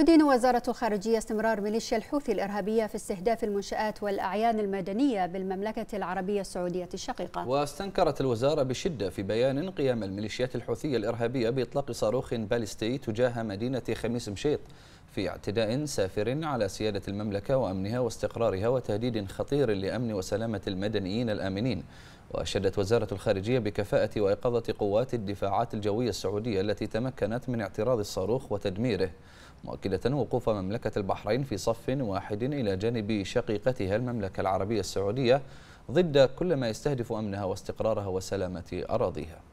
تدين وزارة الخارجية استمرار ميليشيا الحوثي الإرهابية في استهداف المنشآت والأعيان المدنية بالمملكة العربية السعودية الشقيقة واستنكرت الوزارة بشدة في بيان قيام الميليشيات الحوثية الإرهابية بإطلاق صاروخ باليستي تجاه مدينة خميس مشيط في اعتداء سافر على سيادة المملكة وأمنها واستقرارها وتهديد خطير لأمن وسلامة المدنيين الآمنين وأشدت وزارة الخارجية بكفاءة وإيقاظة قوات الدفاعات الجوية السعودية التي تمكنت من اعتراض الصاروخ وتدميره مؤكدة وقوف مملكة البحرين في صف واحد إلى جانب شقيقتها المملكة العربية السعودية ضد كل ما يستهدف أمنها واستقرارها وسلامة أراضيها